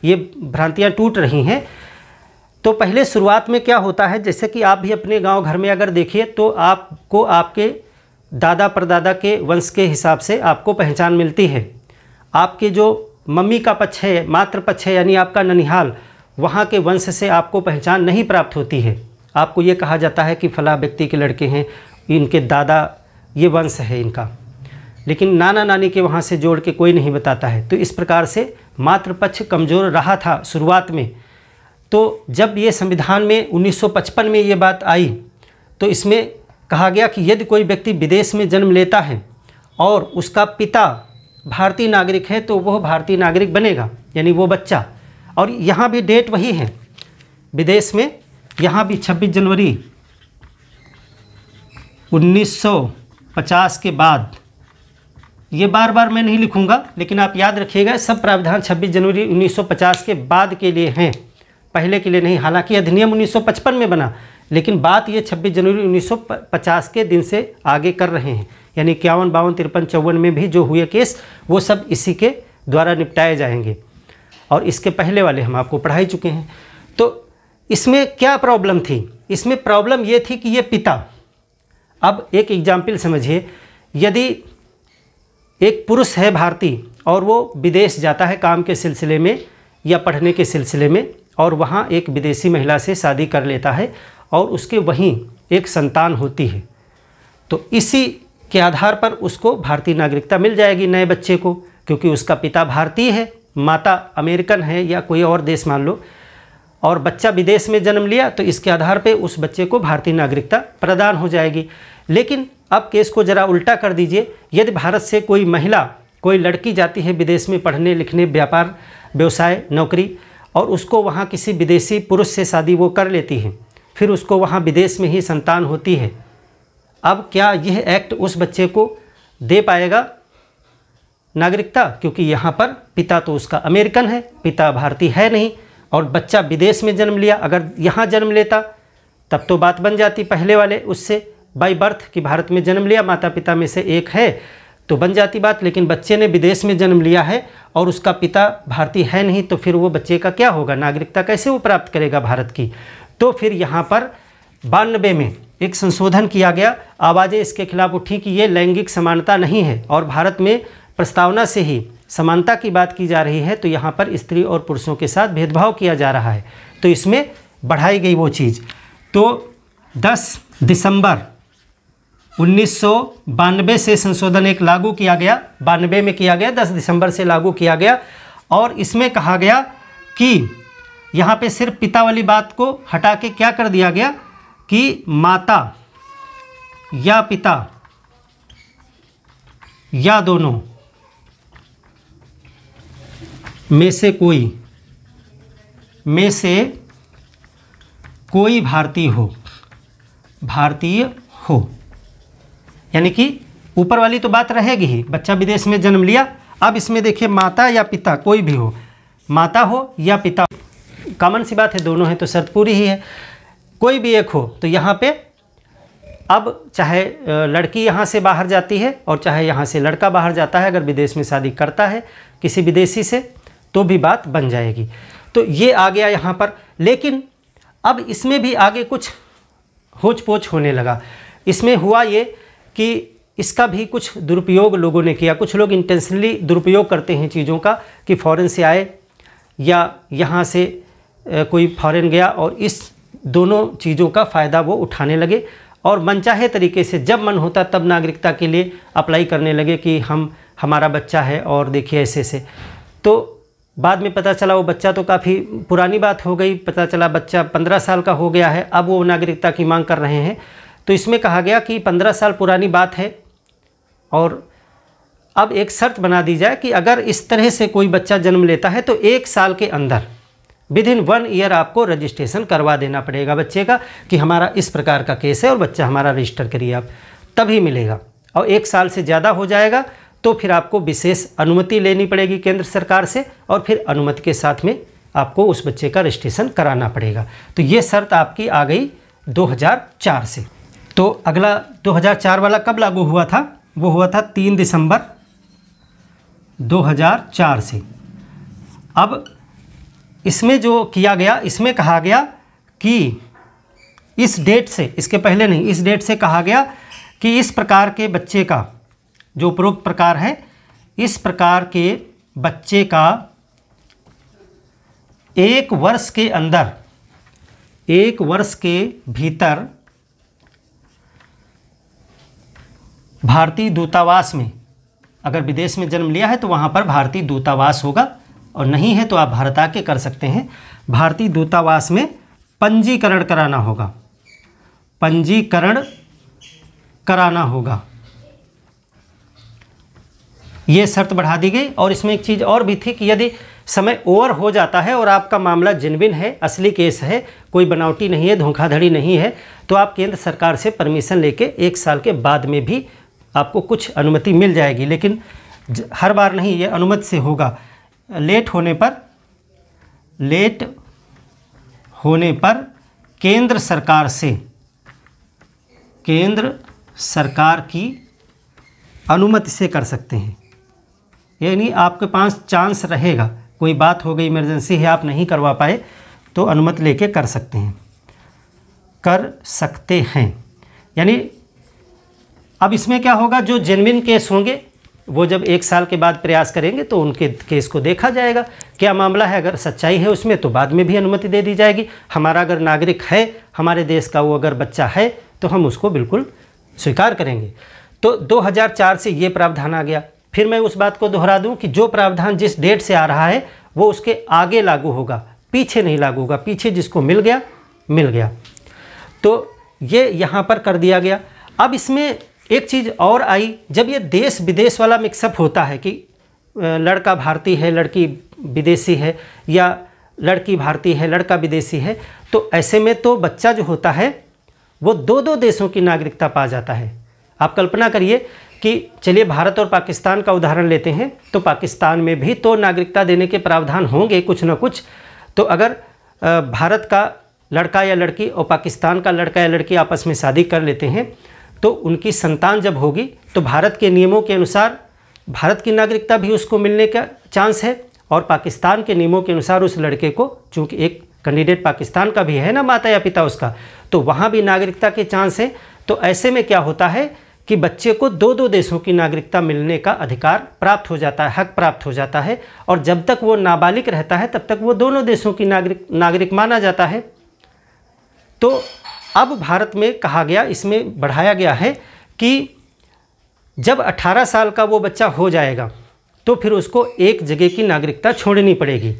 ये भ्रांतियाँ टूट रही हैं तो पहले शुरुआत में क्या होता है जैसे कि आप भी अपने गांव घर में अगर देखिए तो आपको आपके दादा परदादा के वंश के हिसाब से आपको पहचान मिलती है आपके जो मम्मी का पक्ष है मातृ पक्ष है यानी आपका ननिहाल वहाँ के वंश से आपको पहचान नहीं प्राप्त होती है आपको ये कहा जाता है कि फला व्यक्ति के लड़के हैं इनके दादा ये वंश है इनका लेकिन नाना नानी के वहाँ से जोड़ के कोई नहीं बताता है तो इस प्रकार से मातृपक्ष कमज़ोर रहा था शुरुआत में तो जब ये संविधान में 1955 में ये बात आई तो इसमें कहा गया कि यदि कोई व्यक्ति विदेश में जन्म लेता है और उसका पिता भारतीय नागरिक है तो वह भारतीय नागरिक बनेगा यानी वो बच्चा और यहाँ भी डेट वही है विदेश में यहाँ भी 26 जनवरी 1950 के बाद ये बार बार मैं नहीं लिखूँगा लेकिन आप याद रखिएगा सब प्रावधान 26 जनवरी 1950 के बाद के लिए हैं पहले के लिए नहीं हालांकि अधिनियम 1955 में बना लेकिन बात ये 26 जनवरी 1950 के दिन से आगे कर रहे हैं यानी इक्यावन बावन तिरपन चौवन में भी जो हुए केस वो सब इसी के द्वारा निपटाए जाएंगे और इसके पहले वाले हम आपको पढ़ाई चुके हैं तो इसमें क्या प्रॉब्लम थी इसमें प्रॉब्लम ये थी कि ये पिता अब एक एग्जाम्पल समझिए यदि एक पुरुष है भारतीय और वो विदेश जाता है काम के सिलसिले में या पढ़ने के सिलसिले में और वहाँ एक विदेशी महिला से शादी कर लेता है और उसके वहीं एक संतान होती है तो इसी के आधार पर उसको भारतीय नागरिकता मिल जाएगी नए बच्चे को क्योंकि उसका पिता भारतीय है माता अमेरिकन है या कोई और देश मान लो और बच्चा विदेश में जन्म लिया तो इसके आधार पर उस बच्चे को भारतीय नागरिकता प्रदान हो जाएगी लेकिन अब केस को ज़रा उल्टा कर दीजिए यदि भारत से कोई महिला कोई लड़की जाती है विदेश में पढ़ने लिखने व्यापार व्यवसाय नौकरी और उसको वहाँ किसी विदेशी पुरुष से शादी वो कर लेती है फिर उसको वहाँ विदेश में ही संतान होती है अब क्या यह एक्ट उस बच्चे को दे पाएगा नागरिकता क्योंकि यहाँ पर पिता तो उसका अमेरिकन है पिता भारतीय है नहीं और बच्चा विदेश में जन्म लिया अगर यहाँ जन्म लेता तब तो बात बन जाती पहले वाले उससे बाई बर्थ कि भारत में जन्म लिया माता पिता में से एक है तो बन जाती बात लेकिन बच्चे ने विदेश में जन्म लिया है और उसका पिता भारतीय है नहीं तो फिर वो बच्चे का क्या होगा नागरिकता कैसे वो प्राप्त करेगा भारत की तो फिर यहाँ पर बानबे में एक संशोधन किया गया आवाज़ें इसके खिलाफ उठी कि ये लैंगिक समानता नहीं है और भारत में प्रस्तावना से ही समानता की बात की जा रही है तो यहाँ पर स्त्री और पुरुषों के साथ भेदभाव किया जा रहा है तो इसमें बढ़ाई गई वो चीज़ तो 10 दिसंबर उन्नीस से संशोधन एक लागू किया गया बानवे में किया गया 10 दिसंबर से लागू किया गया और इसमें कहा गया कि यहाँ पे सिर्फ पिता वाली बात को हटा के क्या कर दिया गया कि माता या पिता या दोनों में से कोई में से कोई भारतीय हो भारतीय हो यानी कि ऊपर वाली तो बात रहेगी ही बच्चा विदेश में जन्म लिया अब इसमें देखिए माता या पिता कोई भी हो माता हो या पिता कॉमन सी बात है दोनों हैं तो शर्त पूरी ही है कोई भी एक हो तो यहाँ पे अब चाहे लड़की यहाँ से बाहर जाती है और चाहे यहाँ से लड़का बाहर जाता है अगर विदेश में शादी करता है किसी विदेशी से तो भी बात बन जाएगी तो ये आ गया यहाँ पर लेकिन अब इसमें भी आगे कुछ होच पोच होने लगा इसमें हुआ ये कि इसका भी कुछ दुरुपयोग लोगों ने किया कुछ लोग इंटेंसनली दुरुपयोग करते हैं चीज़ों का कि फ़ॉरेन से आए या यहाँ से कोई फॉरेन गया और इस दोनों चीज़ों का फ़ायदा वो उठाने लगे और मनचाहे तरीके से जब मन होता तब नागरिकता के लिए अप्लाई करने लगे कि हम हमारा बच्चा है और देखिए ऐसे ऐसे तो बाद में पता चला वो बच्चा तो काफ़ी पुरानी बात हो गई पता चला बच्चा पंद्रह साल का हो गया है अब वो नागरिकता की मांग कर रहे हैं तो इसमें कहा गया कि पंद्रह साल पुरानी बात है और अब एक शर्त बना दी जाए कि अगर इस तरह से कोई बच्चा जन्म लेता है तो एक साल के अंदर विद इन वन ईयर आपको रजिस्ट्रेशन करवा देना पड़ेगा बच्चे का कि हमारा इस प्रकार का केस है और बच्चा हमारा रजिस्टर करिए आप तभी मिलेगा और एक साल से ज़्यादा हो जाएगा तो फिर आपको विशेष अनुमति लेनी पड़ेगी केंद्र सरकार से और फिर अनुमति के साथ में आपको उस बच्चे का रजिस्ट्रेशन कराना पड़ेगा तो ये शर्त आपकी आ गई 2004 से तो अगला 2004 वाला कब लागू हुआ था वो हुआ था 3 दिसंबर 2004 से अब इसमें जो किया गया इसमें कहा गया कि इस डेट से इसके पहले नहीं इस डेट से कहा गया कि इस प्रकार के बच्चे का जो उपरोक्त प्रकार है इस प्रकार के बच्चे का एक वर्ष के अंदर एक वर्ष के भीतर भारतीय दूतावास में अगर विदेश में जन्म लिया है तो वहाँ पर भारतीय दूतावास होगा और नहीं है तो आप भारत आके कर सकते हैं भारतीय दूतावास में पंजीकरण कराना होगा पंजीकरण कराना होगा ये शर्त बढ़ा दी गई और इसमें एक चीज़ और भी थी कि यदि समय ओवर हो जाता है और आपका मामला जिनबिन है असली केस है कोई बनावटी नहीं है धोखाधड़ी नहीं है तो आप केंद्र सरकार से परमिशन लेके एक साल के बाद में भी आपको कुछ अनुमति मिल जाएगी लेकिन हर बार नहीं ये अनुमति से होगा लेट होने पर लेट होने पर केंद्र सरकार से केंद्र सरकार की अनुमति से कर सकते हैं यानी आपके पास चांस रहेगा कोई बात हो गई इमरजेंसी है आप नहीं करवा पाए तो अनुमति लेके कर सकते हैं कर सकते हैं यानी अब इसमें क्या होगा जो जेनविन केस होंगे वो जब एक साल के बाद प्रयास करेंगे तो उनके केस को देखा जाएगा क्या मामला है अगर सच्चाई है उसमें तो बाद में भी अनुमति दे दी जाएगी हमारा अगर नागरिक है हमारे देश का वो अगर बच्चा है तो हम उसको बिल्कुल स्वीकार करेंगे तो 2004 से ये प्रावधान आ गया फिर मैं उस बात को दोहरा दूं कि जो प्रावधान जिस डेट से आ रहा है वो उसके आगे लागू होगा पीछे नहीं लागू होगा पीछे जिसको मिल गया मिल गया तो ये यहाँ पर कर दिया गया अब इसमें एक चीज़ और आई जब ये देश विदेश वाला मिक्सअप होता है कि लड़का भारतीय है लड़की विदेशी है या लड़की भारतीय है लड़का विदेशी है तो ऐसे में तो बच्चा जो होता है वो दो दो देशों की नागरिकता पा जाता है आप कल्पना करिए कि चलिए भारत और पाकिस्तान का उदाहरण लेते हैं तो पाकिस्तान में भी तो नागरिकता देने के प्रावधान होंगे कुछ ना कुछ तो अगर भारत का लड़का या लड़की और पाकिस्तान का लड़का या लड़की आपस में शादी कर लेते हैं तो उनकी संतान जब होगी तो भारत के नियमों के अनुसार भारत की नागरिकता भी उसको मिलने का चांस है और पाकिस्तान के नियमों के अनुसार उस लड़के को चूँकि एक कैंडिडेट पाकिस्तान का भी है ना माता या पिता उसका तो वहाँ भी नागरिकता के चांस हैं तो ऐसे में क्या होता है कि बच्चे को दो दो देशों की नागरिकता मिलने का अधिकार प्राप्त हो जाता है हक प्राप्त हो जाता है और जब तक वो नाबालिग रहता है तब तक वो दोनों देशों की नागरिक नागरिक माना जाता है तो अब भारत में कहा गया इसमें बढ़ाया गया है कि जब 18 साल का वो बच्चा हो जाएगा तो फिर उसको एक जगह की नागरिकता छोड़नी पड़ेगी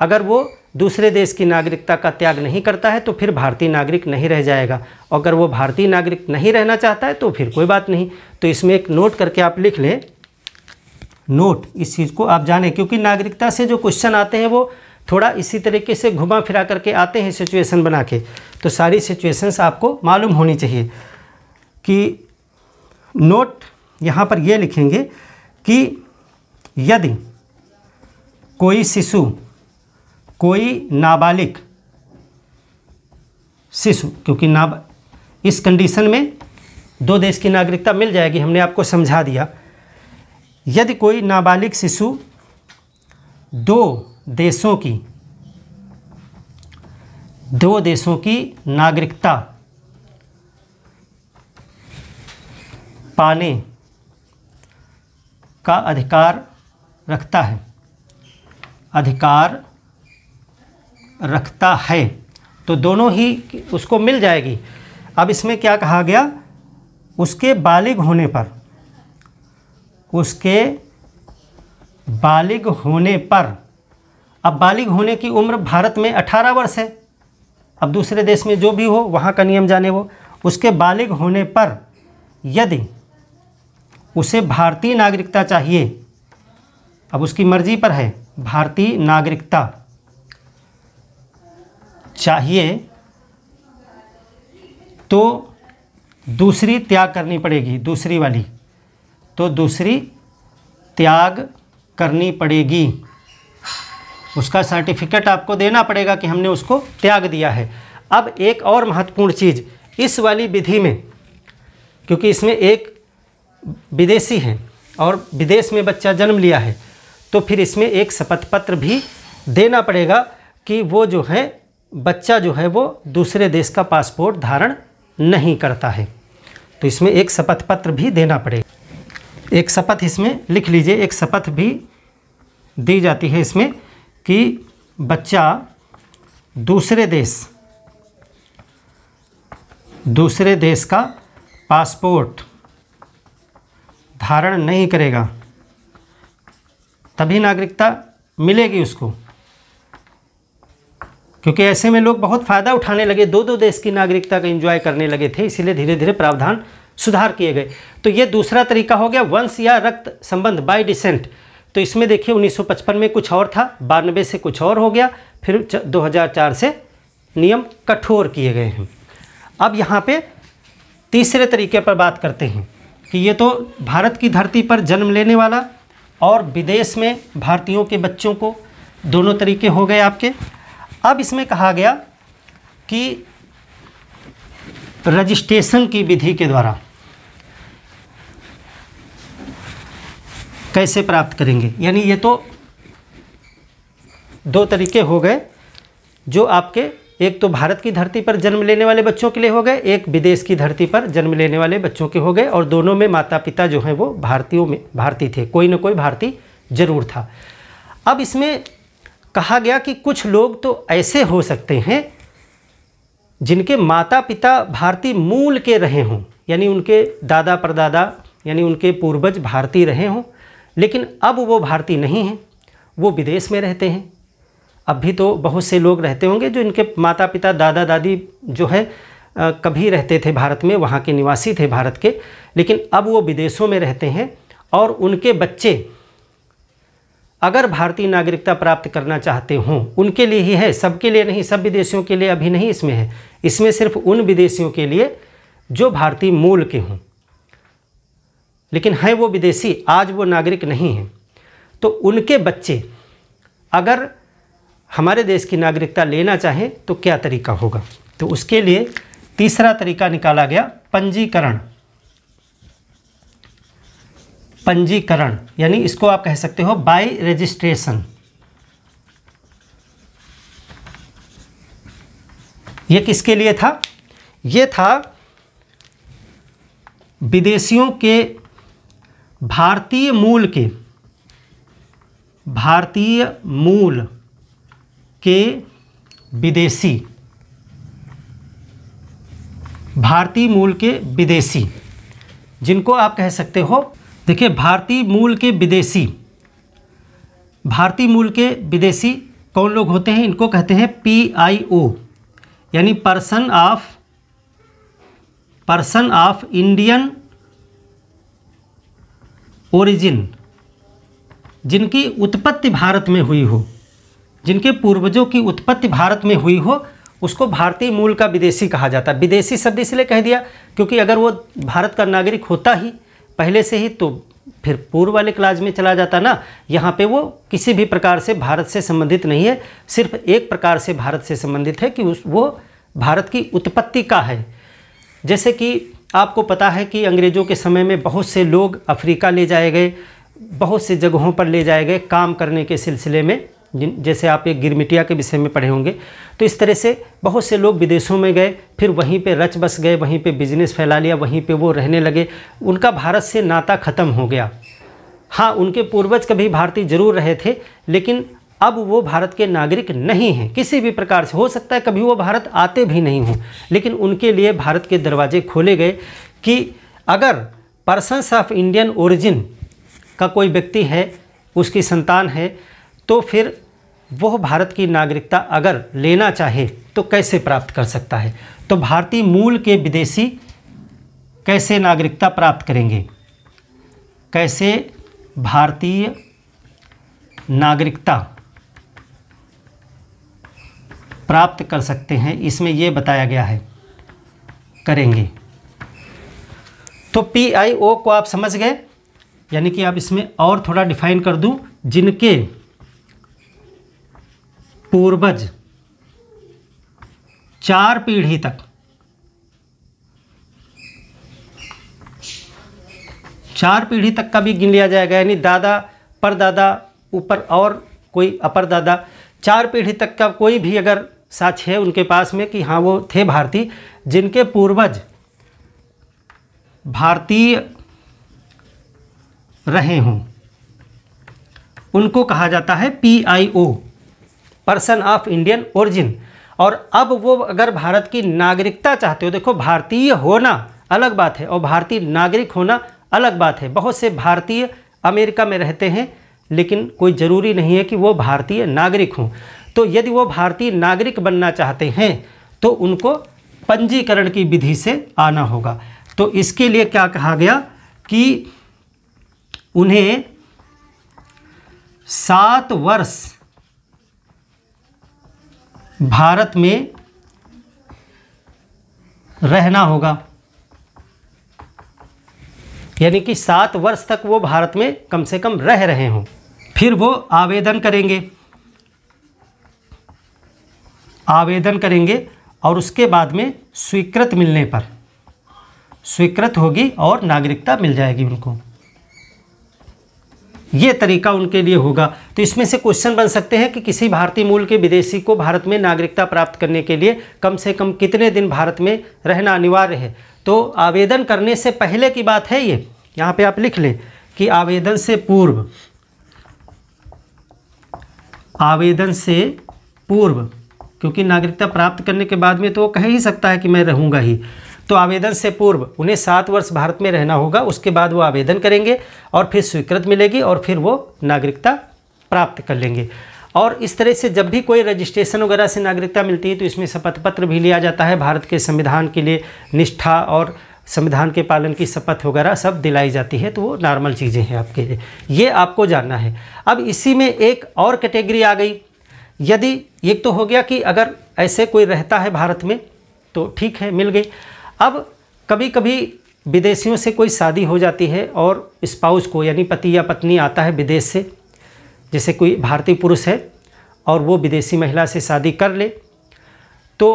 अगर वो दूसरे देश की नागरिकता का त्याग नहीं करता है तो फिर भारतीय नागरिक नहीं रह जाएगा अगर वो भारतीय नागरिक नहीं रहना चाहता है तो फिर कोई बात नहीं तो इसमें एक नोट करके आप लिख लें नोट इस चीज़ को आप जाने क्योंकि नागरिकता से जो क्वेश्चन आते हैं वो थोड़ा इसी तरीके से घुमा फिरा करके आते हैं सिचुएशन बना के तो सारी सिचुएशंस आपको मालूम होनी चाहिए कि नोट यहाँ पर ये लिखेंगे कि यदि कोई शिशु कोई नाबालिग शिशु क्योंकि ना इस कंडीशन में दो देश की नागरिकता मिल जाएगी हमने आपको समझा दिया यदि कोई नाबालिग शिशु दो देशों की दो देशों की नागरिकता पाने का अधिकार रखता है अधिकार रखता है तो दोनों ही उसको मिल जाएगी अब इसमें क्या कहा गया उसके बालिग होने पर उसके बालिग होने पर अब बालिग होने की उम्र भारत में 18 वर्ष है अब दूसरे देश में जो भी हो वहाँ का नियम जाने वो उसके बालिग होने पर यदि उसे भारतीय नागरिकता चाहिए अब उसकी मर्जी पर है भारतीय नागरिकता चाहिए तो दूसरी त्याग करनी पड़ेगी दूसरी वाली तो दूसरी त्याग करनी पड़ेगी उसका सर्टिफिकेट आपको देना पड़ेगा कि हमने उसको त्याग दिया है अब एक और महत्वपूर्ण चीज़ इस वाली विधि में क्योंकि इसमें एक विदेशी है और विदेश में बच्चा जन्म लिया है तो फिर इसमें एक शपथ पत्र भी देना पड़ेगा कि वो जो है बच्चा जो है वो दूसरे देश का पासपोर्ट धारण नहीं करता है तो इसमें एक शपथ पत्र भी देना पड़ेगा एक शपथ इसमें लिख लीजिए एक शपथ भी दी जाती है इसमें कि बच्चा दूसरे देश दूसरे देश का पासपोर्ट धारण नहीं करेगा तभी नागरिकता मिलेगी उसको क्योंकि ऐसे में लोग बहुत फ़ायदा उठाने लगे दो दो देश की नागरिकता का एंजॉय करने लगे थे इसीलिए धीरे धीरे प्रावधान सुधार किए गए तो ये दूसरा तरीका हो गया वंश या रक्त संबंध बाय डिसेंट तो इसमें देखिए 1955 में कुछ और था बानवे से कुछ और हो गया फिर 2004 से नियम कठोर किए गए हैं अब यहाँ पे तीसरे तरीके पर बात करते हैं कि ये तो भारत की धरती पर जन्म लेने वाला और विदेश में भारतीयों के बच्चों को दोनों तरीके हो गए आपके अब इसमें कहा गया कि रजिस्ट्रेशन की विधि के द्वारा कैसे प्राप्त करेंगे यानी ये तो दो तरीके हो गए जो आपके एक तो भारत की धरती पर जन्म लेने वाले बच्चों के लिए हो गए एक विदेश की धरती पर जन्म लेने वाले बच्चों के हो गए और दोनों में माता पिता जो हैं वो भारतीयों में भारतीय थे कोई ना कोई भारतीय ज़रूर था अब इसमें कहा गया कि कुछ लोग तो ऐसे हो सकते हैं जिनके माता पिता भारतीय मूल के रहे हों यानी उनके दादा परदादा यानी उनके पूर्वज भारतीय रहे हों लेकिन अब वो भारतीय नहीं हैं वो विदेश में रहते हैं अब भी तो बहुत से लोग रहते होंगे जो इनके माता पिता दादा दादी जो है आ, कभी रहते थे भारत में वहाँ के निवासी थे भारत के लेकिन अब वो विदेशों में रहते हैं और उनके बच्चे अगर भारतीय नागरिकता प्राप्त करना चाहते हों उनके लिए ही है सबके लिए नहीं सब विदेशियों के लिए अभी नहीं इसमें है इसमें सिर्फ उन विदेशियों के लिए जो भारतीय मूल के हों लेकिन हैं वो विदेशी आज वो नागरिक नहीं हैं तो उनके बच्चे अगर हमारे देश की नागरिकता लेना चाहें तो क्या तरीका होगा तो उसके लिए तीसरा तरीका निकाला गया पंजीकरण पंजीकरण यानी इसको आप कह सकते हो बाय रजिस्ट्रेशन ये किसके लिए था ये था विदेशियों के भारतीय मूल के भारतीय मूल के विदेशी भारतीय मूल के विदेशी जिनको आप कह सकते हो देखिए भारतीय मूल के विदेशी भारतीय मूल के विदेशी कौन लोग होते हैं इनको कहते हैं पी आई ओ यानी person of person of Indian origin जिनकी उत्पत्ति भारत में हुई हो जिनके पूर्वजों की उत्पत्ति भारत में हुई हो उसको भारतीय मूल का विदेशी कहा जाता है विदेशी शब्द इसलिए कह दिया क्योंकि अगर वो भारत का नागरिक होता ही पहले से ही तो फिर पूर्व वाले क्लाज में चला जाता ना यहाँ पे वो किसी भी प्रकार से भारत से संबंधित नहीं है सिर्फ एक प्रकार से भारत से संबंधित है कि उस वो भारत की उत्पत्ति का है जैसे कि आपको पता है कि अंग्रेज़ों के समय में बहुत से लोग अफ्रीका ले जाए गए बहुत से जगहों पर ले जाए गए काम करने के सिलसिले में जिन जैसे आप ये गिरमिटिया के विषय में पढ़े होंगे तो इस तरह से बहुत से लोग विदेशों में गए फिर वहीं पे रच बस गए वहीं पे बिजनेस फैला लिया वहीं पे वो रहने लगे उनका भारत से नाता ख़त्म हो गया हाँ उनके पूर्वज कभी भारतीय जरूर रहे थे लेकिन अब वो भारत के नागरिक नहीं हैं किसी भी प्रकार से हो सकता है कभी वो भारत आते भी नहीं हों लेकिन उनके लिए भारत के दरवाजे खोले गए कि अगर पर्सनस ऑफ इंडियन ओरिजिन का कोई व्यक्ति है उसकी संतान है तो फिर वह भारत की नागरिकता अगर लेना चाहे तो कैसे प्राप्त कर सकता है तो भारतीय मूल के विदेशी कैसे नागरिकता प्राप्त करेंगे कैसे भारतीय नागरिकता प्राप्त कर सकते हैं इसमें यह बताया गया है करेंगे तो पी आई ओ को आप समझ गए यानी कि आप इसमें और थोड़ा डिफाइन कर दूं जिनके पूर्वज चार पीढ़ी तक चार पीढ़ी तक का भी गिन लिया जाएगा यानी दादा परदादा ऊपर और कोई अपर दादा चार पीढ़ी तक का कोई भी अगर साक्ष है उनके पास में कि हाँ वो थे भारतीय जिनके पूर्वज भारतीय रहे हों उनको कहा जाता है P I O person of Indian origin और अब वो अगर भारत की नागरिकता चाहते हो देखो भारतीय होना अलग बात है और भारतीय नागरिक होना अलग बात है बहुत से भारतीय अमेरिका में रहते हैं लेकिन कोई ज़रूरी नहीं है कि वो भारतीय नागरिक हों तो यदि वो भारतीय नागरिक बनना चाहते हैं तो उनको पंजीकरण की विधि से आना होगा तो इसके लिए क्या कहा गया कि उन्हें सात वर्ष भारत में रहना होगा यानी कि सात वर्ष तक वो भारत में कम से कम रह रहे हों फिर वो आवेदन करेंगे आवेदन करेंगे और उसके बाद में स्वीकृत मिलने पर स्वीकृत होगी और नागरिकता मिल जाएगी उनको ये तरीका उनके लिए होगा तो इसमें से क्वेश्चन बन सकते हैं कि किसी भारतीय मूल के विदेशी को भारत में नागरिकता प्राप्त करने के लिए कम से कम कितने दिन भारत में रहना अनिवार्य है तो आवेदन करने से पहले की बात है ये यहाँ पे आप लिख लें कि आवेदन से पूर्व आवेदन से पूर्व क्योंकि नागरिकता प्राप्त करने के बाद में तो वो कह ही सकता है कि मैं रहूँगा ही तो आवेदन से पूर्व उन्हें सात वर्ष भारत में रहना होगा उसके बाद वो आवेदन करेंगे और फिर स्वीकृत मिलेगी और फिर वो नागरिकता प्राप्त कर लेंगे और इस तरह से जब भी कोई रजिस्ट्रेशन वगैरह से नागरिकता मिलती है तो इसमें शपथ पत्र भी लिया जाता है भारत के संविधान के लिए निष्ठा और संविधान के पालन की शपथ वगैरह सब दिलाई जाती है तो वो नॉर्मल चीज़ें हैं आपके लिए ये आपको जानना है अब इसी में एक और कैटेगरी आ गई यदि एक तो हो गया कि अगर ऐसे कोई रहता है भारत में तो ठीक है मिल गई अब कभी कभी विदेशियों से कोई शादी हो जाती है और स्पाउस को यानी पति या पत्नी आता है विदेश से जैसे कोई भारतीय पुरुष है और वो विदेशी महिला से शादी कर ले तो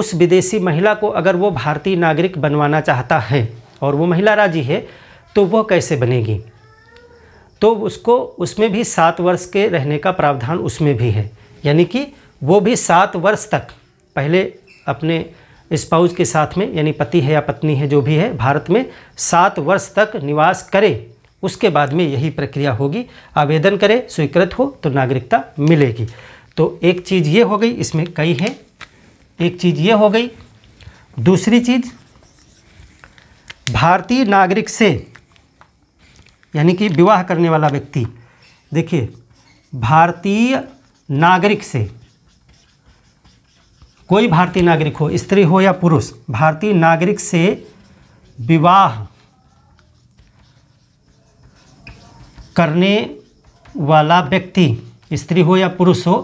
उस विदेशी महिला को अगर वो भारतीय नागरिक बनवाना चाहता है और वो महिला राजी है तो वह कैसे बनेगी तो उसको उसमें भी सात वर्ष के रहने का प्रावधान उसमें भी है यानी कि वो भी सात वर्ष तक पहले अपने स्पाउज के साथ में यानी पति है या पत्नी है जो भी है भारत में सात वर्ष तक निवास करे उसके बाद में यही प्रक्रिया होगी आवेदन करे स्वीकृत हो तो नागरिकता मिलेगी तो एक चीज़ ये हो गई इसमें कई है एक चीज़ ये हो गई दूसरी चीज़ भारतीय नागरिक से यानी कि विवाह करने वाला व्यक्ति देखिए भारतीय नागरिक से कोई भारतीय नागरिक हो स्त्री हो या पुरुष भारतीय नागरिक से विवाह करने वाला व्यक्ति स्त्री हो या पुरुष हो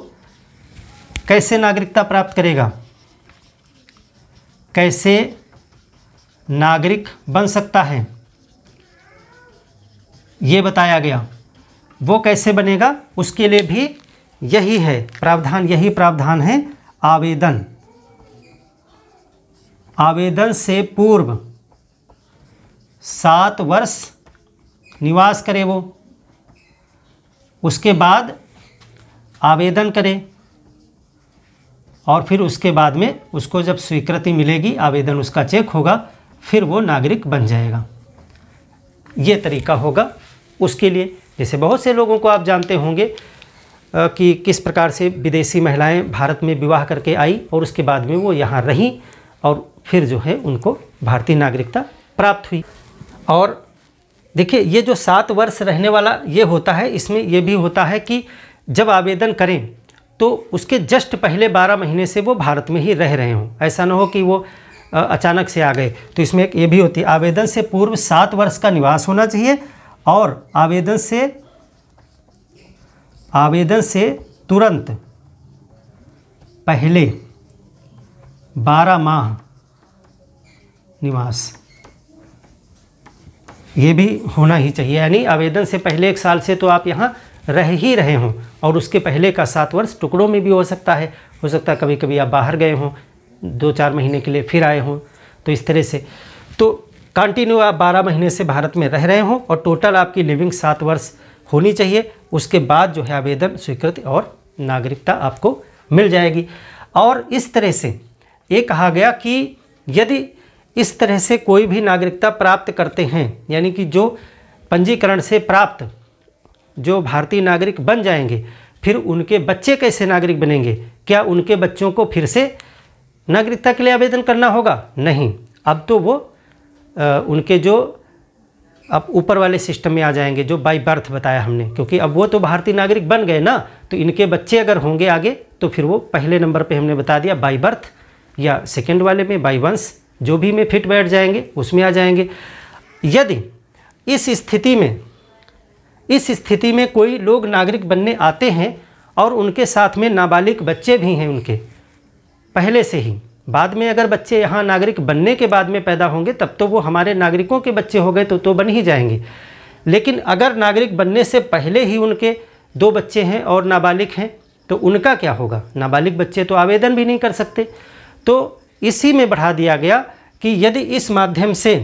कैसे नागरिकता प्राप्त करेगा कैसे नागरिक बन सकता है ये बताया गया वो कैसे बनेगा उसके लिए भी यही है प्रावधान यही प्रावधान है आवेदन आवेदन से पूर्व सात वर्ष निवास करे वो उसके बाद आवेदन करे और फिर उसके बाद में उसको जब स्वीकृति मिलेगी आवेदन उसका चेक होगा फिर वो नागरिक बन जाएगा ये तरीका होगा उसके लिए जैसे बहुत से लोगों को आप जानते होंगे कि किस प्रकार से विदेशी महिलाएं भारत में विवाह करके आई और उसके बाद में वो यहाँ रहीं और फिर जो है उनको भारतीय नागरिकता प्राप्त हुई और देखिए ये जो सात वर्ष रहने वाला ये होता है इसमें ये भी होता है कि जब आवेदन करें तो उसके जस्ट पहले बारह महीने से वो भारत में ही रह रहे हों ऐसा ना हो कि वो अचानक से आ गए तो इसमें एक ये भी होती है आवेदन से पूर्व सात वर्ष का निवास होना चाहिए और आवेदन से आवेदन से तुरंत पहले बारह माह निवास ये भी होना ही चाहिए यानी आवेदन से पहले एक साल से तो आप यहाँ रह ही रहे हों और उसके पहले का सात वर्ष टुकड़ों में भी हो सकता है हो सकता है कभी कभी आप बाहर गए हों दो चार महीने के लिए फिर आए हों तो इस तरह से तो कंटिन्यू आप बारह महीने से भारत में रह रहे हों और टोटल आपकी लिविंग सात वर्ष होनी चाहिए उसके बाद जो है आवेदन स्वीकृत और नागरिकता आपको मिल जाएगी और इस तरह से ये कहा गया कि यदि इस तरह से कोई भी नागरिकता प्राप्त करते हैं यानी कि जो पंजीकरण से प्राप्त जो भारतीय नागरिक बन जाएंगे फिर उनके बच्चे कैसे नागरिक बनेंगे क्या उनके बच्चों को फिर से नागरिकता के लिए आवेदन करना होगा नहीं अब तो वो आ, उनके जो अब ऊपर वाले सिस्टम में आ जाएंगे जो बाई बर्थ बताया हमने क्योंकि अब वो तो भारतीय नागरिक बन गए ना तो इनके बच्चे अगर होंगे आगे तो फिर वो पहले नंबर पे हमने बता दिया बाई बर्थ या सेकेंड वाले में बाई वंश जो भी में फिट बैठ जाएंगे उसमें आ जाएंगे यदि इस स्थिति में इस स्थिति में कोई लोग नागरिक बनने आते हैं और उनके साथ में नाबालिग बच्चे भी हैं उनके पहले से ही बाद में अगर बच्चे यहाँ नागरिक बनने के बाद में पैदा होंगे तब तो वो हमारे नागरिकों के बच्चे हो गए तो तो बन ही जाएंगे लेकिन अगर नागरिक बनने से पहले ही उनके दो बच्चे हैं और नाबालिग हैं तो उनका क्या होगा नाबालिग बच्चे तो आवेदन भी नहीं कर सकते तो इसी में बढ़ा दिया गया कि यदि इस माध्यम से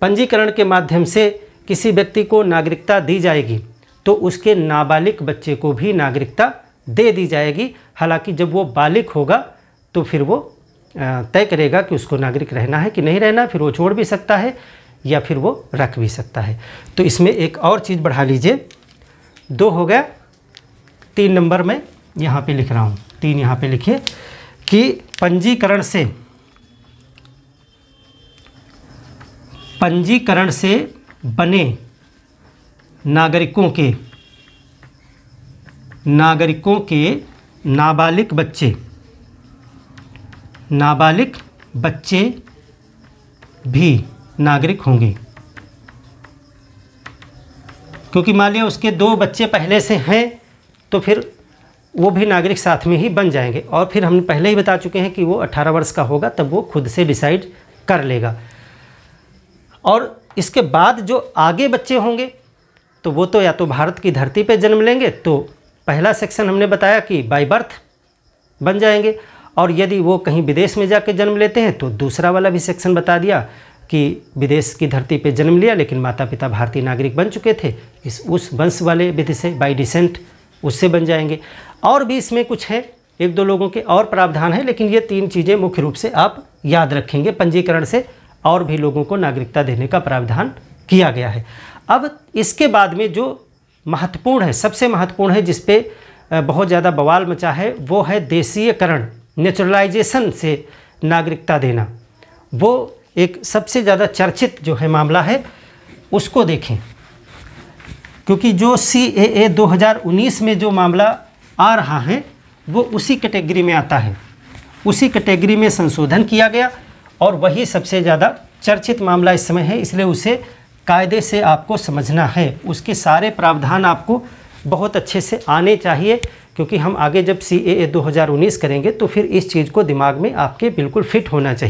पंजीकरण के माध्यम से किसी व्यक्ति को नागरिकता दी जाएगी तो उसके नाबालिग बच्चे को भी नागरिकता दे दी जाएगी हालांकि जब वो बालिक होगा तो फिर वो तय करेगा कि उसको नागरिक रहना है कि नहीं रहना फिर वो छोड़ भी सकता है या फिर वो रख भी सकता है तो इसमें एक और चीज़ बढ़ा लीजिए दो हो गया तीन नंबर में यहाँ पे लिख रहा हूँ तीन यहाँ पे लिखिए कि पंजीकरण से पंजीकरण से बने नागरिकों के नागरिकों के नाबालिग बच्चे नाबालिग बच्चे भी नागरिक होंगे क्योंकि मान लिया उसके दो बच्चे पहले से हैं तो फिर वो भी नागरिक साथ में ही बन जाएंगे और फिर हम पहले ही बता चुके हैं कि वो 18 वर्ष का होगा तब वो खुद से डिसाइड कर लेगा और इसके बाद जो आगे बच्चे होंगे तो वो तो या तो भारत की धरती पे जन्म लेंगे तो पहला सेक्शन हमने बताया कि बाय बर्थ बन जाएंगे और यदि वो कहीं विदेश में जा जन्म लेते हैं तो दूसरा वाला भी सेक्शन बता दिया कि विदेश की धरती पर जन्म लिया लेकिन माता पिता भारतीय नागरिक बन चुके थे इस उस वंश वाले विधि से बाई डिसेंट उससे बन जाएंगे और भी इसमें कुछ है एक दो लोगों के और प्रावधान है लेकिन ये तीन चीज़ें मुख्य रूप से आप याद रखेंगे पंजीकरण से और भी लोगों को नागरिकता देने का प्रावधान किया गया है अब इसके बाद में जो महत्वपूर्ण है सबसे महत्वपूर्ण है जिसपे बहुत ज़्यादा बवाल मचा है वो है देशीयकरण नेचुरलाइजेशन से नागरिकता देना वो एक सबसे ज़्यादा चर्चित जो है मामला है उसको देखें क्योंकि जो सी ए ए उन्नीस में जो मामला आ रहा है वो उसी कैटेगरी में आता है उसी कैटेगरी में संशोधन किया गया और वही सबसे ज़्यादा चर्चित मामला इस समय है इसलिए उसे कायदे से आपको समझना है उसके सारे प्रावधान आपको बहुत अच्छे से आने चाहिए क्योंकि हम आगे जब सी ए करेंगे तो फिर इस चीज़ को दिमाग में आपके बिल्कुल फिट होना चाहिए